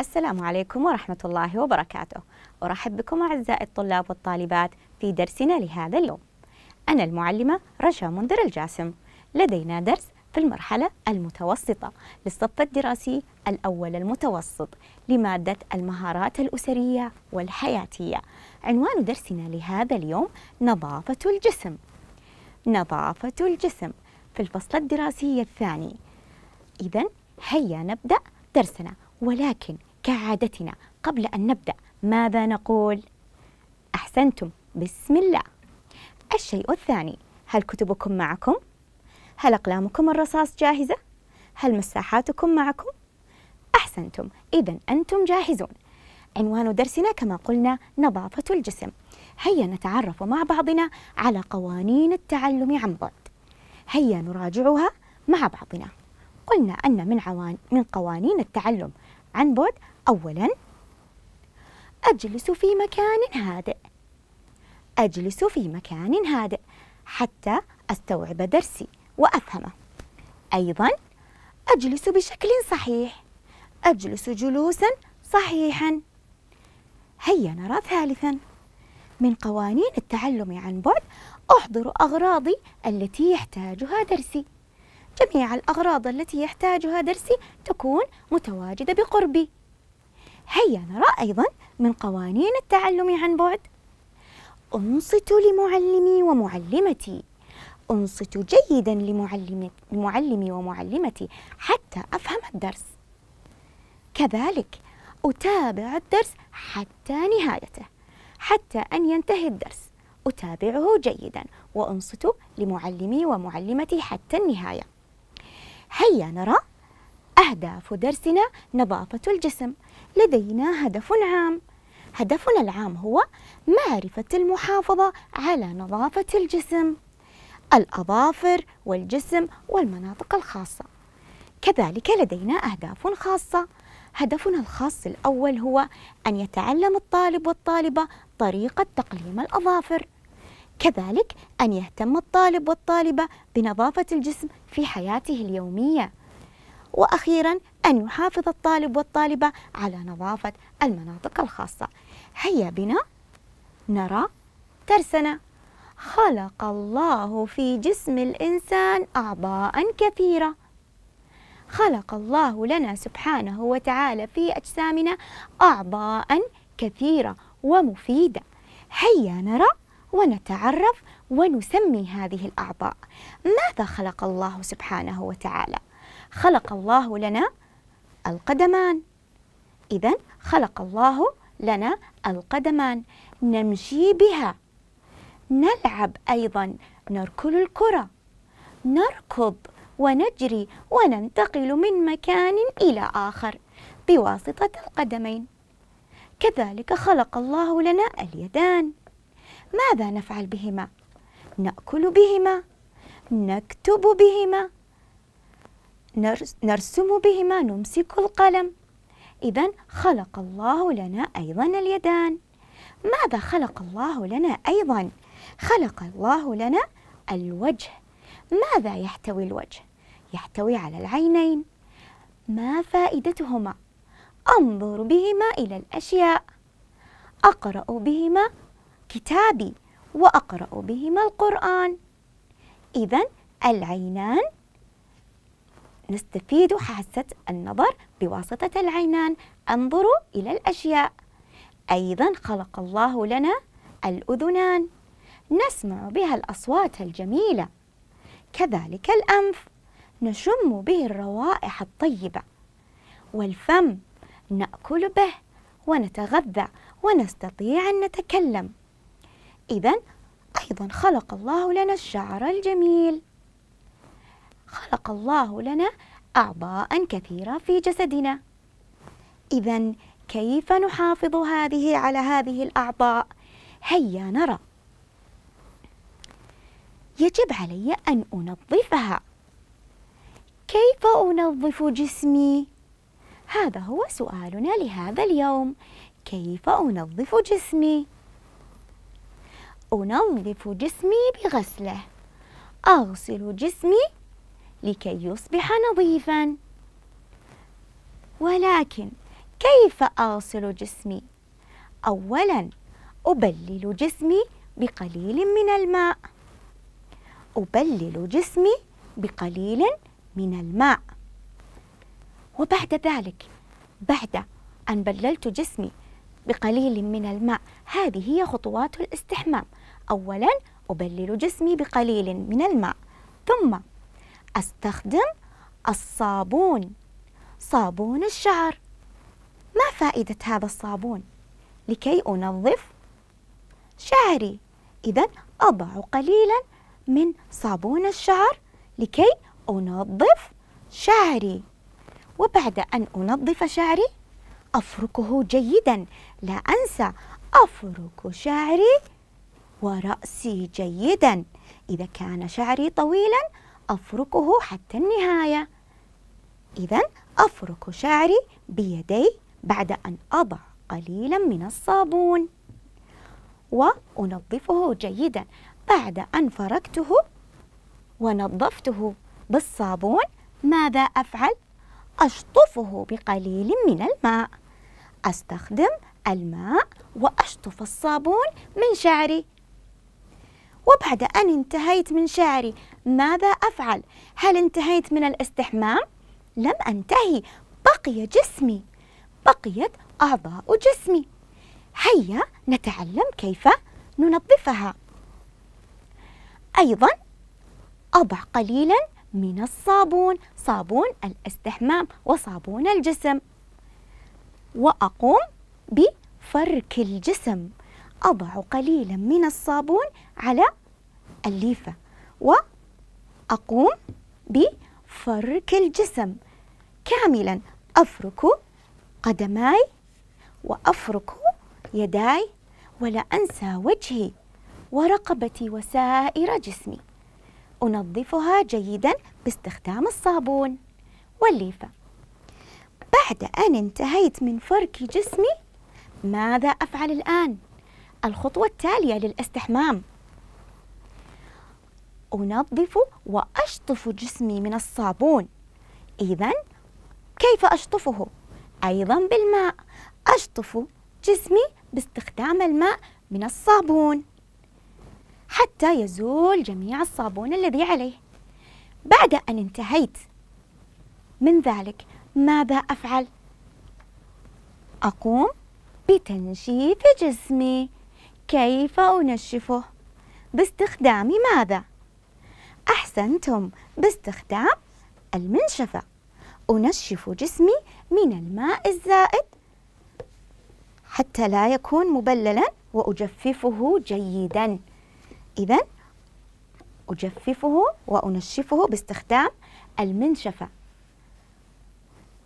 السلام عليكم ورحمة الله وبركاته أرحب بكم أعزائي الطلاب والطالبات في درسنا لهذا اليوم أنا المعلمة رشا منذر الجاسم لدينا درس في المرحلة المتوسطة للصف الدراسي الأول المتوسط لمادة المهارات الأسرية والحياتية عنوان درسنا لهذا اليوم نظافة الجسم نظافة الجسم في الفصل الدراسي الثاني إذا هيا نبدأ درسنا ولكن كعادتنا قبل أن نبدأ ماذا نقول؟ أحسنتم بسم الله الشيء الثاني هل كتبكم معكم؟ هل أقلامكم الرصاص جاهزة؟ هل مساحاتكم معكم؟ أحسنتم إذا أنتم جاهزون عنوان درسنا كما قلنا نظافة الجسم هيا نتعرف مع بعضنا على قوانين التعلم عن بعد هيا نراجعها مع بعضنا قلنا أن من, عوان من قوانين التعلم عن بعد أولا أجلس في مكان هادئ أجلس في مكان هادئ حتى أستوعب درسي وأفهمه أيضا أجلس بشكل صحيح أجلس جلوسا صحيحا هيا نرى ثالثا من قوانين التعلم عن بعد أحضر أغراضي التي يحتاجها درسي جميع الأغراض التي يحتاجها درسي تكون متواجدة بقربي هيا نرى أيضا من قوانين التعلم عن بعد أنصت لمعلمي ومعلمتي أنصت جيدا لمعلمي ومعلمتي حتى أفهم الدرس كذلك أتابع الدرس حتى نهايته حتى أن ينتهي الدرس أتابعه جيدا وأنصت لمعلمي ومعلمتي حتى النهاية هيا نرى أهداف درسنا نظافة الجسم لدينا هدف عام هدفنا العام هو معرفة المحافظة على نظافة الجسم الأظافر والجسم والمناطق الخاصة كذلك لدينا أهداف خاصة هدفنا الخاص الأول هو أن يتعلم الطالب والطالبة طريقة تقليم الأظافر كذلك أن يهتم الطالب والطالبة بنظافة الجسم في حياته اليومية وأخيرا أن يحافظ الطالب والطالبة على نظافة المناطق الخاصة هيا بنا نرى ترسنا خلق الله في جسم الإنسان أعضاء كثيرة خلق الله لنا سبحانه وتعالى في أجسامنا أعضاء كثيرة ومفيدة هيا نرى ونتعرف ونسمي هذه الأعضاء ماذا خلق الله سبحانه وتعالى؟ خلق الله لنا القدمان إذا خلق الله لنا القدمان نمشي بها نلعب أيضا نركل الكرة نركض ونجري وننتقل من مكان إلى آخر بواسطة القدمين كذلك خلق الله لنا اليدان ماذا نفعل بهما ناكل بهما نكتب بهما نرسم بهما نمسك القلم اذا خلق الله لنا ايضا اليدان ماذا خلق الله لنا ايضا خلق الله لنا الوجه ماذا يحتوي الوجه يحتوي على العينين ما فائدتهما انظر بهما الى الاشياء اقرا بهما كتابي وأقرأ بهما القرآن إذا العينان نستفيد حاسة النظر بواسطة العينان أنظر إلى الأشياء أيضا خلق الله لنا الأذنان نسمع بها الأصوات الجميلة كذلك الأنف نشم به الروائح الطيبة والفم نأكل به ونتغذى ونستطيع أن نتكلم إذا أيضا خلق الله لنا الشعر الجميل خلق الله لنا أعضاء كثيرة في جسدنا إذا كيف نحافظ هذه على هذه الأعضاء؟ هيا نرى يجب علي أن أنظفها كيف أنظف جسمي؟ هذا هو سؤالنا لهذا اليوم كيف أنظف جسمي؟ أنظف جسمي بغسله أغسل جسمي لكي يصبح نظيفا ولكن كيف أغسل جسمي؟ أولا أبلل جسمي بقليل من الماء أبلل جسمي بقليل من الماء وبعد ذلك بعد أن بللت جسمي بقليل من الماء هذه هي خطوات الاستحمام أولا أبلل جسمي بقليل من الماء ثم أستخدم الصابون صابون الشعر ما فائدة هذا الصابون؟ لكي أنظف شعري إذا أضع قليلا من صابون الشعر لكي أنظف شعري وبعد أن أنظف شعري أفركه جيدا لا أنسى أفرك شعري ورأسي جيدا إذا كان شعري طويلا أفركه حتى النهاية إذا أفرك شعري بيدي بعد أن أضع قليلا من الصابون وأنظفه جيدا بعد أن فركته ونظفته بالصابون ماذا أفعل؟ أشطفه بقليل من الماء أستخدم الماء وأشطف الصابون من شعري وبعد أن انتهيت من شعري ماذا أفعل؟ هل انتهيت من الاستحمام؟ لم أنتهي بقي جسمي بقيت أعضاء جسمي هيا نتعلم كيف ننظفها أيضا أضع قليلا من الصابون صابون الاستحمام وصابون الجسم وأقوم بفرك الجسم أضع قليلا من الصابون على الليفة وأقوم بفرك الجسم كاملا أفرك قدماي وأفرك يداي ولا أنسى وجهي ورقبتي وسائر جسمي أنظفها جيدا باستخدام الصابون والليفة بعد أن انتهيت من فرك جسمي ماذا أفعل الآن؟ الخطوة التالية للاستحمام أنظف وأشطف جسمي من الصابون إذا كيف أشطفه؟ أيضا بالماء أشطف جسمي باستخدام الماء من الصابون حتى يزول جميع الصابون الذي عليه بعد أن انتهيت من ذلك ماذا أفعل؟ أقوم بتنشيف جسمي كيف أنشفه؟ باستخدام ماذا؟ أحسنتم باستخدام المنشفة أنشف جسمي من الماء الزائد حتى لا يكون مبللا وأجففه جيدا إذا أجففه وأنشفه باستخدام المنشفة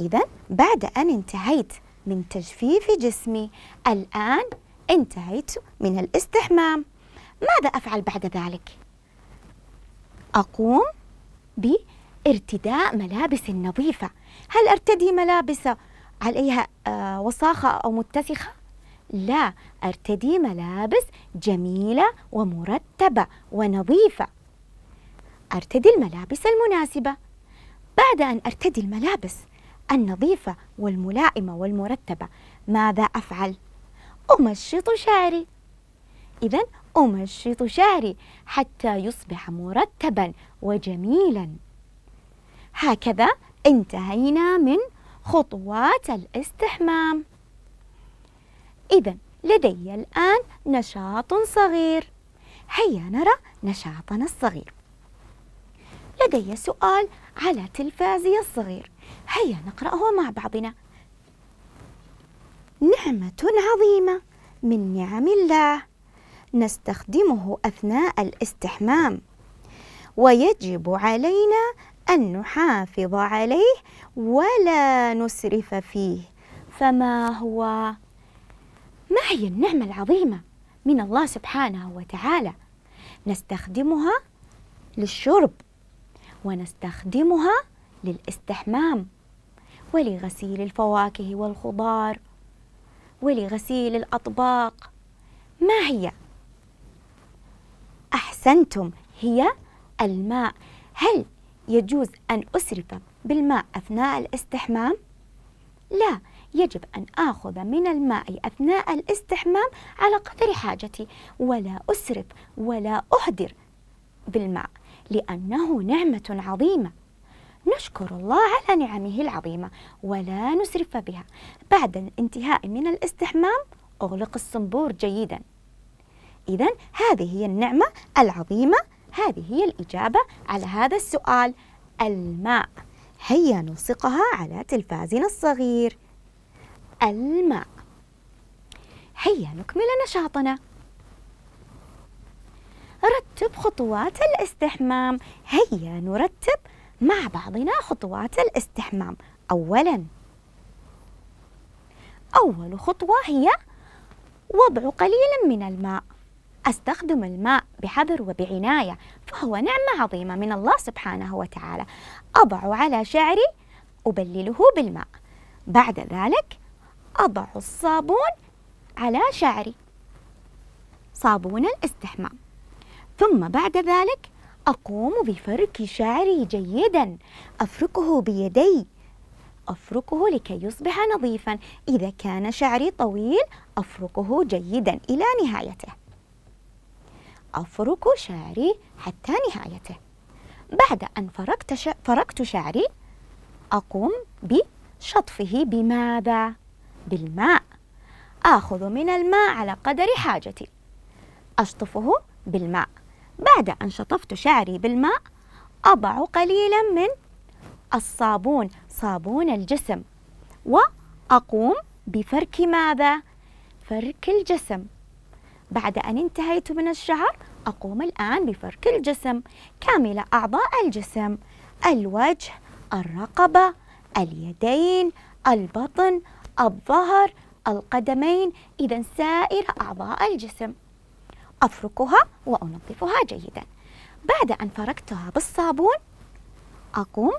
إذا بعد أن انتهيت من تجفيف جسمي الآن انتهيت من الاستحمام ماذا أفعل بعد ذلك؟ أقوم بارتداء ملابس نظيفة هل أرتدي ملابس عليها آه، وساخة أو متسخة؟ لا أرتدي ملابس جميلة ومرتبة ونظيفة أرتدي الملابس المناسبة بعد أن أرتدي الملابس النظيفة والملائمة والمرتبة ماذا أفعل؟ أمشط شعري إذا أمشط شعري حتى يصبح مرتبا وجميلا هكذا انتهينا من خطوات الاستحمام إذا لدي الآن نشاط صغير هيا نرى نشاطنا الصغير لدي سؤال على تلفازي الصغير هيا نقرأه مع بعضنا نعمة عظيمة من نعم الله نستخدمه أثناء الاستحمام ويجب علينا أن نحافظ عليه ولا نسرف فيه فما هو؟ ما هي النعمة العظيمة من الله سبحانه وتعالى؟ نستخدمها للشرب ونستخدمها للاستحمام ولغسيل الفواكه والخضار ولغسيل الأطباق ما هي؟ أحسنتم هي الماء هل يجوز أن أسرف بالماء أثناء الاستحمام؟ لا يجب أن آخذ من الماء أثناء الاستحمام على قدر حاجتي ولا أسرف ولا أهدر بالماء لأنه نعمة عظيمة نشكر الله على نعمه العظيمة ولا نسرف بها بعد الانتهاء من الاستحمام أغلق الصنبور جيدا إذا هذه هي النعمة العظيمة هذه هي الإجابة على هذا السؤال الماء هيا نلصقها على تلفازنا الصغير الماء هيا نكمل نشاطنا رتب خطوات الاستحمام هيا نرتب مع بعضنا خطوات الاستحمام أولا أول خطوة هي وضع قليل من الماء أستخدم الماء بحذر وبعناية فهو نعمة عظيمة من الله سبحانه وتعالى أضع على شعري أبلله بالماء بعد ذلك أضع الصابون على شعري صابون الاستحمام ثم بعد ذلك أقوم بفرك شعري جيدا أفركه بيدي أفركه لكي يصبح نظيفا إذا كان شعري طويل أفركه جيدا إلى نهايته أفرك شعري حتى نهايته بعد أن فركت, ش... فركت شعري أقوم بشطفه بماذا؟ بالماء آخذ من الماء على قدر حاجتي أشطفه بالماء بعد أن شطفت شعري بالماء أضع قليلا من الصابون صابون الجسم وأقوم بفرك ماذا؟ فرك الجسم بعد أن انتهيت من الشعر أقوم الآن بفرك الجسم كامل أعضاء الجسم الوجه الرقبة اليدين البطن الظهر القدمين إذا سائر أعضاء الجسم أفركها وأنظفها جيدا بعد أن فركتها بالصابون أقوم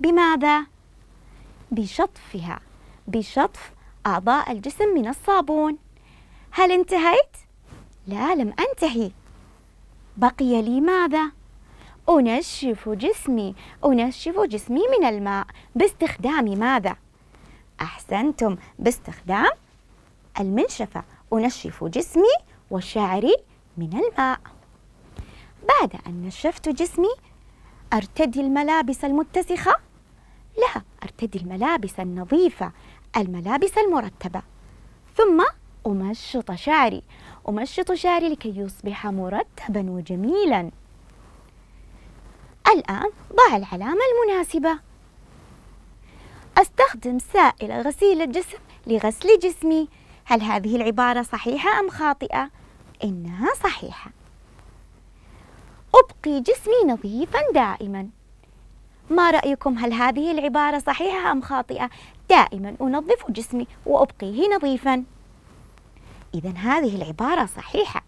بماذا؟ بشطفها بشطف أعضاء الجسم من الصابون هل انتهيت؟ لا لم أنتهي بقي لي ماذا؟ أنشف جسمي أنشف جسمي من الماء باستخدام ماذا؟ أحسنتم باستخدام المنشفة أنشف جسمي وشعري من الماء بعد أن نشفت جسمي أرتدي الملابس المتسخة؟ لا أرتدي الملابس النظيفة الملابس المرتبة ثم أمشط شعري أمشط شعري لكي يصبح مرتبا وجميلا الآن ضع العلامة المناسبة أستخدم سائل غسيل الجسم لغسل جسمي هل هذه العبارة صحيحة أم خاطئة؟ إنها صحيحة أبقي جسمي نظيفا دائما ما رأيكم هل هذه العبارة صحيحة أم خاطئة؟ دائما أنظف جسمي وأبقيه نظيفا إذا هذه العبارة صحيحة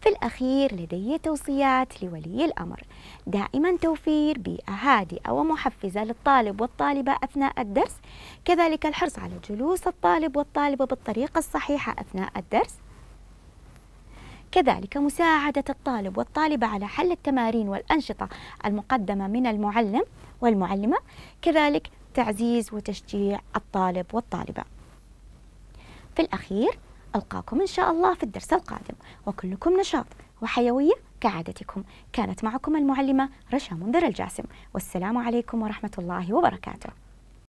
في الأخير لدي توصيات لولي الأمر دائما توفير بيئة هادئة ومحفزة للطالب والطالبة أثناء الدرس كذلك الحرص على جلوس الطالب والطالبة بالطريقة الصحيحة أثناء الدرس كذلك مساعدة الطالب والطالبة على حل التمارين والأنشطة المقدمة من المعلم والمعلمة كذلك تعزيز وتشجيع الطالب والطالبة في الأخير ألقاكم إن شاء الله في الدرس القادم وكلكم نشاط وحيوية كعادتكم كانت معكم المعلمة رشا منذر الجاسم والسلام عليكم ورحمة الله وبركاته